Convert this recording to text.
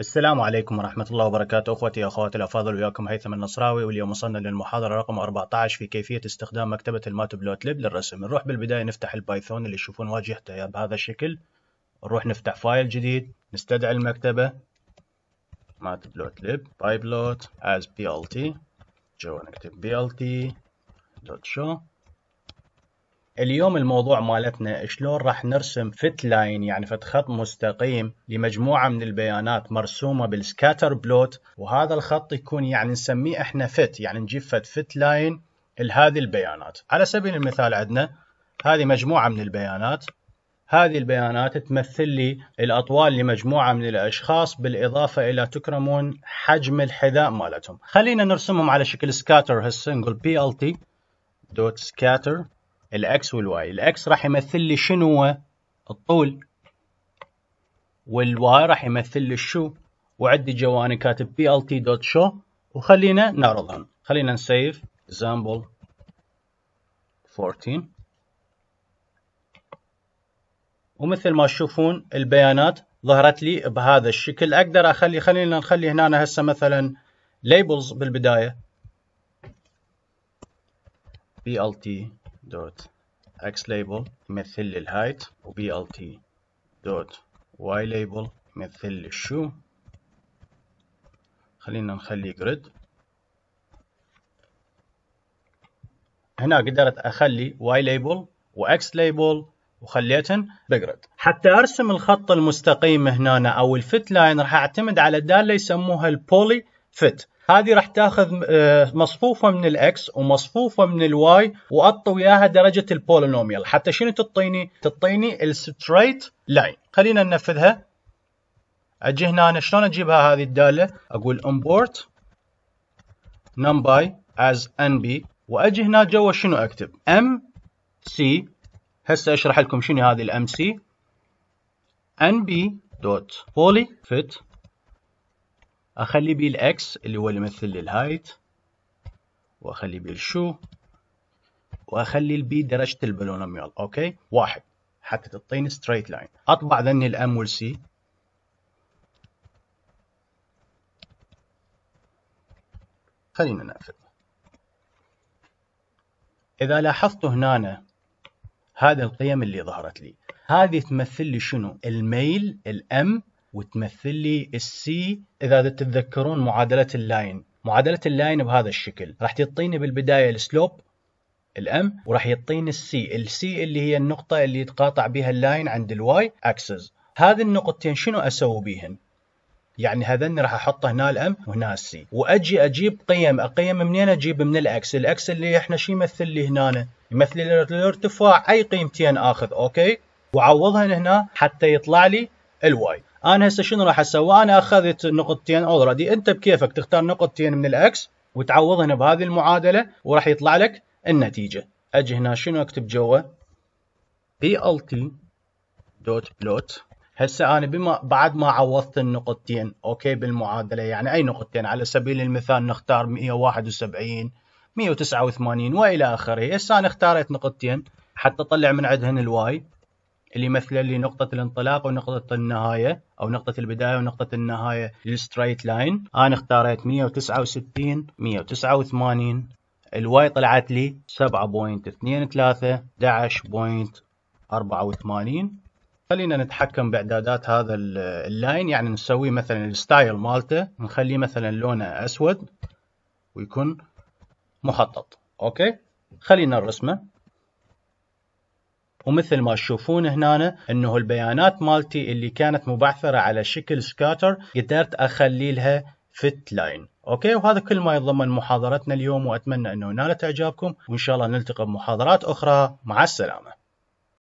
السلام عليكم ورحمة الله وبركاته أخوتي أخواتي الأفاضل وياكم هيثم النصراوي واليوم وصلنا للمحاضرة رقم 14 في كيفية استخدام مكتبة الماتبلوت ليب للرسم نروح بالبداية نفتح البايثون اللي يشوفون واجهته بهذا الشكل نروح نفتح فايل جديد نستدعي المكتبة matplotlib ليب بايبلوت as plt جو نكتب plt.show دوت اليوم الموضوع مالتنا شلون راح نرسم فت لاين يعني فت خط مستقيم لمجموعة من البيانات مرسومة بالسكاتر بلوت وهذا الخط يكون يعني نسميه احنا فت يعني نجيب فت فت لاين لهذه البيانات على سبيل المثال عندنا هذه مجموعة من البيانات هذه البيانات تمثل لي الأطوال لمجموعة من الأشخاص بالإضافة إلى تكرمون حجم الحذاء مالتهم خلينا نرسمهم على شكل سكاتر هالسنجل بي ال تي دوت سكاتر الاكس والواي الاكس راح يمثل لي شنو الطول والواي راح يمثل لي الشو وعندي جو انا كاتب plt.show وخلينا نعرضهم خلينا نسيف example 14 ومثل ما تشوفون البيانات ظهرت لي بهذا الشكل اقدر اخلي خلينا نخلي هنا هسه مثلا labels بالبدايه blt دوت اكس ليبل يمثل لي الهايت وبي ال تي دوت واي ليبل يمثل لي الشو خلينا نخلي جريد هنا قدرت اخلي واي ليبل واكس ليبل وخليتن بجريد حتى ارسم الخط المستقيم هنا او الفت لاين راح اعتمد على الداله يسموها البولي فت هذه راح تاخذ آه، مصفوفه من الاكس ومصفوفه من الواي واطي وياها درجه البولينوميال حتى شنو تعطيني؟ تعطيني الستريت لاين خلينا ننفذها اجي هنا أنا شلون اجيبها هذه الداله؟ اقول امبورت از ان بي واجي هنا جوا شنو اكتب؟ ام سي هسه اشرح لكم شنو هذه الام سي ان بي دوت بولي فيت اخلي بيه الاكس اللي هو اللي يمثل لي الهايت واخلي بيه الشو واخلي البي درجة البولونوميال اوكي واحد حتى تعطيني ستريت لاين اطبع ذني الام والسي خلينا نقفل اذا لاحظت هنا هذه القيم اللي ظهرت لي هذه تمثل لي شنو الميل الام وتمثل لي السي اذا تتذكرون معادله اللاين معادله اللاين بهذا الشكل راح تعطيني بالبدايه السلوب الام وراح يعطيني السي السي اللي هي النقطه اللي يتقاطع بها اللاين عند الواي اكسس هذه النقطتين شنو اسوي بهن يعني هذني راح احط هنا الام وهنا السي واجي اجيب قيم اقيم منين اجيب من الاكس الاكس اللي احنا شو يمثل لي هنا يمثل لي الارتفاع اي قيمتين اخذ اوكي وعوضها هنا حتى يطلع لي الواي انا هسه شنو راح اسوي انا اخذت نقطتين اوريدي انت بكيفك تختار نقطتين من الاكس وتعوضهن بهذه المعادله وراح يطلع لك النتيجه اجي هنا شنو اكتب جوا plt.plot دوت بلوت هسه انا بما بعد ما عوضت النقطتين اوكي بالمعادله يعني اي نقطتين على سبيل المثال نختار 171 189 والى اخره هسه انا اختاريت نقطتين حتى اطلع من عندهن الواي اللي مثلا لي نقطة الانطلاق ونقطة النهاية أو نقطة البداية ونقطة النهاية للستريت لاين أنا اختاريت 169 189 الواي طلعت لي 7.23 11.84 خلينا نتحكم باعدادات هذا اللاين يعني نسوي مثلا الستايل مالته نخليه مثلا لونه اسود ويكون محطط اوكي خلينا نرسمه ومثل ما تشوفون هنا انه البيانات مالتي اللي كانت مبعثره على شكل سكاتر قدرت اخلي لها فت لاين اوكي وهذا كل ما يضمن محاضرتنا اليوم واتمنى انه نالت اعجابكم وان شاء الله نلتقي بمحاضرات اخرى مع السلامه